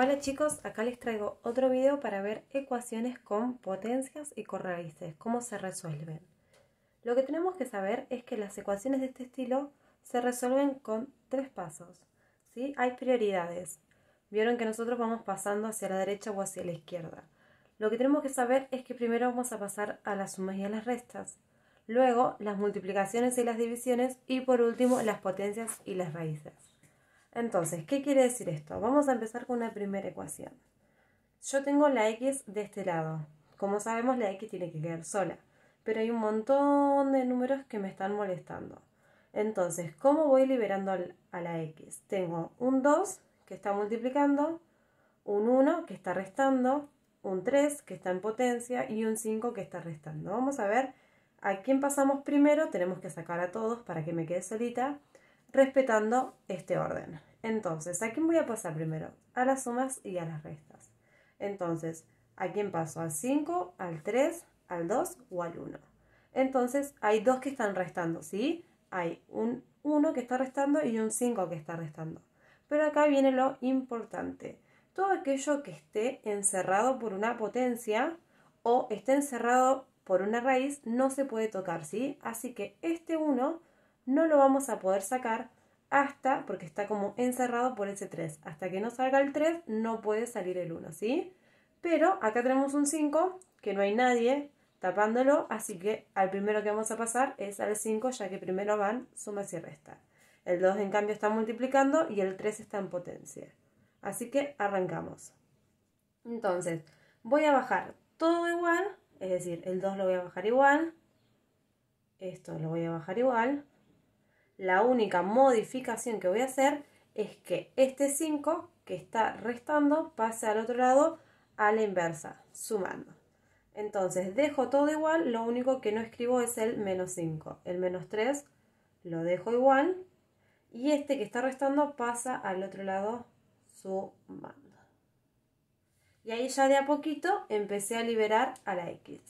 Hola chicos, acá les traigo otro video para ver ecuaciones con potencias y con raíces, cómo se resuelven. Lo que tenemos que saber es que las ecuaciones de este estilo se resuelven con tres pasos. ¿sí? Hay prioridades. Vieron que nosotros vamos pasando hacia la derecha o hacia la izquierda. Lo que tenemos que saber es que primero vamos a pasar a las sumas y a las restas, luego las multiplicaciones y las divisiones y por último las potencias y las raíces. Entonces, ¿qué quiere decir esto? Vamos a empezar con una primera ecuación. Yo tengo la x de este lado. Como sabemos, la x tiene que quedar sola. Pero hay un montón de números que me están molestando. Entonces, ¿cómo voy liberando a la x? Tengo un 2 que está multiplicando, un 1 que está restando, un 3 que está en potencia y un 5 que está restando. Vamos a ver a quién pasamos primero. Tenemos que sacar a todos para que me quede solita respetando este orden. Entonces, ¿a quién voy a pasar primero? A las sumas y a las restas. Entonces, ¿a quién paso? ¿Al 5, al 3, al 2 o al 1? Entonces, hay dos que están restando, ¿sí? Hay un 1 que está restando y un 5 que está restando. Pero acá viene lo importante. Todo aquello que esté encerrado por una potencia o esté encerrado por una raíz no se puede tocar, ¿sí? Así que este 1 no lo vamos a poder sacar hasta, porque está como encerrado por ese 3. Hasta que no salga el 3, no puede salir el 1, ¿sí? Pero acá tenemos un 5, que no hay nadie tapándolo, así que al primero que vamos a pasar es al 5, ya que primero van suma y resta. El 2 en cambio está multiplicando y el 3 está en potencia. Así que arrancamos. Entonces, voy a bajar todo igual, es decir, el 2 lo voy a bajar igual, esto lo voy a bajar igual, la única modificación que voy a hacer es que este 5 que está restando pase al otro lado a la inversa, sumando. Entonces dejo todo igual, lo único que no escribo es el menos 5. El menos 3 lo dejo igual y este que está restando pasa al otro lado sumando. Y ahí ya de a poquito empecé a liberar a la X.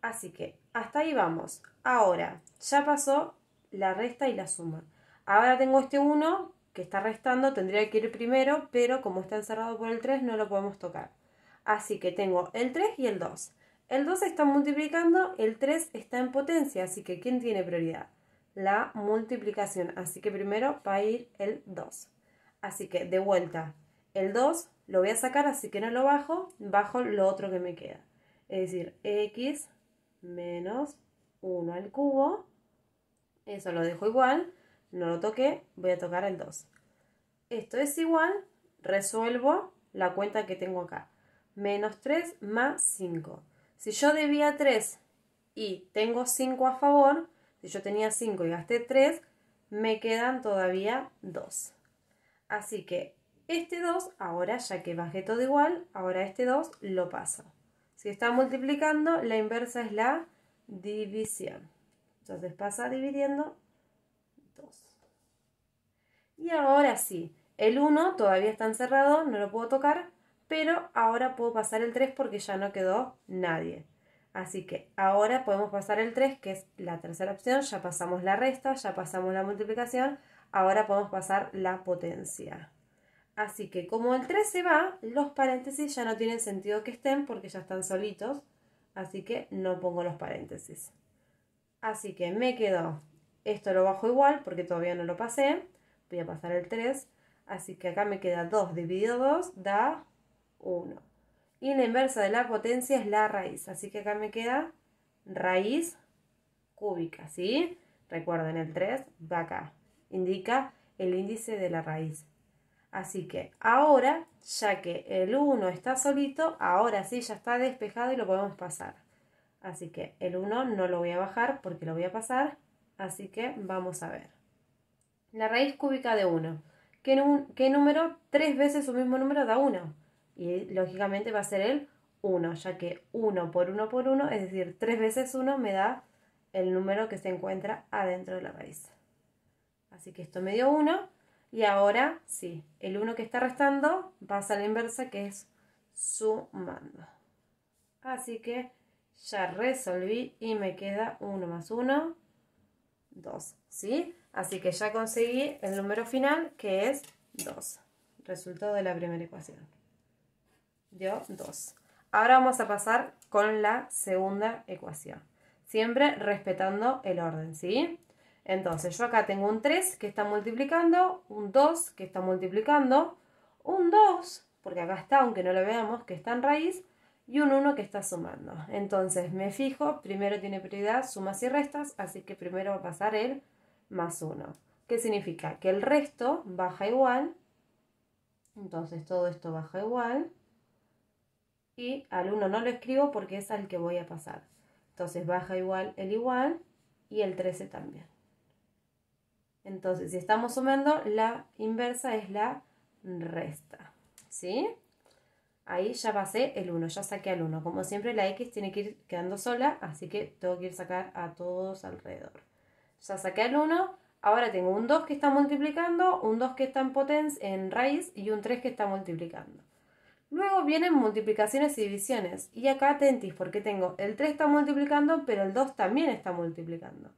Así que hasta ahí vamos. Ahora, ya pasó la resta y la suma. Ahora tengo este 1 que está restando, tendría que ir primero, pero como está encerrado por el 3 no lo podemos tocar. Así que tengo el 3 y el 2. El 2 está multiplicando, el 3 está en potencia, así que ¿quién tiene prioridad? La multiplicación, así que primero va a ir el 2. Así que de vuelta, el 2 lo voy a sacar, así que no lo bajo, bajo lo otro que me queda. Es decir, x menos 1 al cubo eso lo dejo igual, no lo toqué, voy a tocar el 2. Esto es igual, resuelvo la cuenta que tengo acá. Menos 3 más 5. Si yo debía 3 y tengo 5 a favor, si yo tenía 5 y gasté 3, me quedan todavía 2. Así que este 2, ahora ya que bajé todo igual, ahora este 2 lo paso. Si está multiplicando, la inversa es la división. Entonces pasa dividiendo 2. Y ahora sí, el 1 todavía está encerrado, no lo puedo tocar, pero ahora puedo pasar el 3 porque ya no quedó nadie. Así que ahora podemos pasar el 3, que es la tercera opción, ya pasamos la resta, ya pasamos la multiplicación, ahora podemos pasar la potencia. Así que como el 3 se va, los paréntesis ya no tienen sentido que estén porque ya están solitos, así que no pongo los paréntesis. Así que me quedo, esto lo bajo igual porque todavía no lo pasé, voy a pasar el 3, así que acá me queda 2 dividido 2 da 1. Y la inversa de la potencia es la raíz, así que acá me queda raíz cúbica, ¿sí? Recuerden, el 3 va acá, indica el índice de la raíz. Así que ahora, ya que el 1 está solito, ahora sí ya está despejado y lo podemos pasar. Así que el 1 no lo voy a bajar porque lo voy a pasar. Así que vamos a ver. La raíz cúbica de 1. ¿Qué, número? Tres veces su mismo número da 1. Y lógicamente va a ser el 1, ya que 1 por 1 por 1, es decir, tres veces 1 me da el número que se encuentra adentro de la raíz. Así que esto me dio 1. Y ahora sí, el 1 que está restando pasa a la inversa, que es sumando. Así que ya resolví y me queda 1 más 1, 2, ¿sí? Así que ya conseguí el número final que es 2, resultado de la primera ecuación. Dio 2. Ahora vamos a pasar con la segunda ecuación, siempre respetando el orden, ¿sí? Entonces yo acá tengo un 3 que está multiplicando, un 2 que está multiplicando, un 2, porque acá está, aunque no lo veamos, que está en raíz, y un 1 que está sumando. Entonces me fijo, primero tiene prioridad sumas y restas, así que primero va a pasar el más 1. ¿Qué significa? Que el resto baja igual, entonces todo esto baja igual, y al 1 no lo escribo porque es al que voy a pasar. Entonces baja igual el igual y el 13 también. Entonces si estamos sumando, la inversa es la resta, ¿sí? Ahí ya pasé el 1, ya saqué al 1. Como siempre la X tiene que ir quedando sola, así que tengo que ir sacar a todos alrededor. Ya saqué al 1, ahora tengo un 2 que está multiplicando, un 2 que está en potencia, en raíz y un 3 que está multiplicando. Luego vienen multiplicaciones y divisiones. Y acá atentis porque tengo el 3 está multiplicando, pero el 2 también está multiplicando.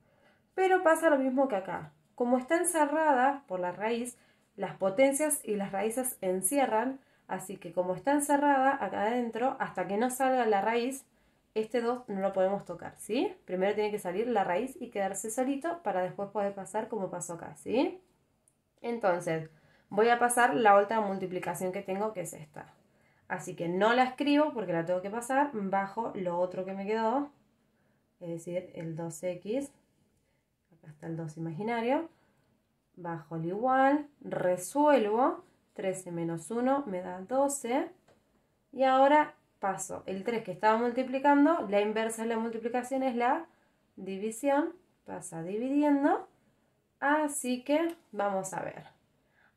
Pero pasa lo mismo que acá. Como está encerrada por la raíz, las potencias y las raíces encierran, Así que como está encerrada acá adentro, hasta que no salga la raíz, este 2 no lo podemos tocar, ¿sí? Primero tiene que salir la raíz y quedarse solito para después poder pasar como pasó acá, ¿sí? Entonces, voy a pasar la otra multiplicación que tengo, que es esta. Así que no la escribo porque la tengo que pasar bajo lo otro que me quedó, es decir, el 2x, acá está el 2 imaginario, bajo el igual, resuelvo, 13 menos 1 me da 12. Y ahora paso el 3 que estaba multiplicando, la inversa de la multiplicación es la división, pasa dividiendo. Así que vamos a ver.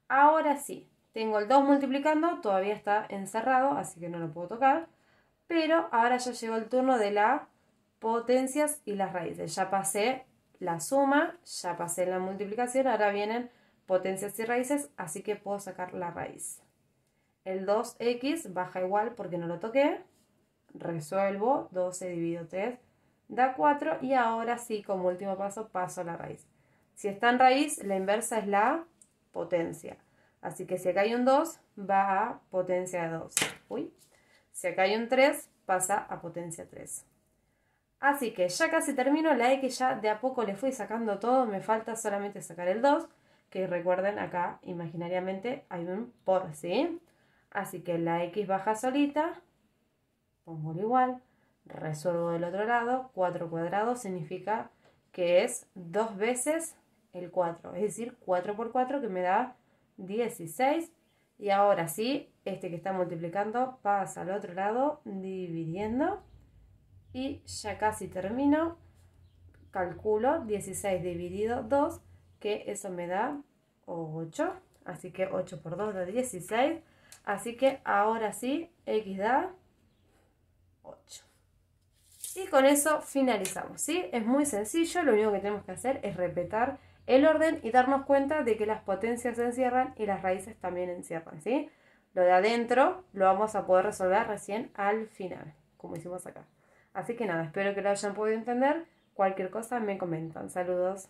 Ahora sí, tengo el 2 multiplicando, todavía está encerrado, así que no lo puedo tocar. Pero ahora ya llegó el turno de las potencias y las raíces. Ya pasé la suma, ya pasé la multiplicación, ahora vienen potencias y raíces, así que puedo sacar la raíz. El 2x baja igual porque no lo toqué. Resuelvo, 12 dividido 3 da 4 y ahora sí, como último paso, paso a la raíz. Si está en raíz, la inversa es la potencia. Así que si acá hay un 2, va a potencia de 2. Uy. Si acá hay un 3, pasa a potencia 3. Así que ya casi termino, la X ya de a poco le fui sacando todo, me falta solamente sacar el 2 que recuerden acá imaginariamente hay un por, ¿sí? Así que la X baja solita, pongo el igual, resuelvo del otro lado, 4 cuadrado significa que es dos veces el 4, es decir, 4 por 4 que me da 16. Y ahora sí, este que está multiplicando pasa al otro lado dividiendo y ya casi termino. Calculo 16 dividido 2 que eso me da 8. Así que 8 por 2 da 16. Así que ahora sí, X da 8. Y con eso finalizamos, ¿sí? Es muy sencillo, lo único que tenemos que hacer es repetir el orden y darnos cuenta de que las potencias se encierran y las raíces también encierran, ¿sí? Lo de adentro lo vamos a poder resolver recién al final, como hicimos acá. Así que nada, espero que lo hayan podido entender. Cualquier cosa me comentan. Saludos.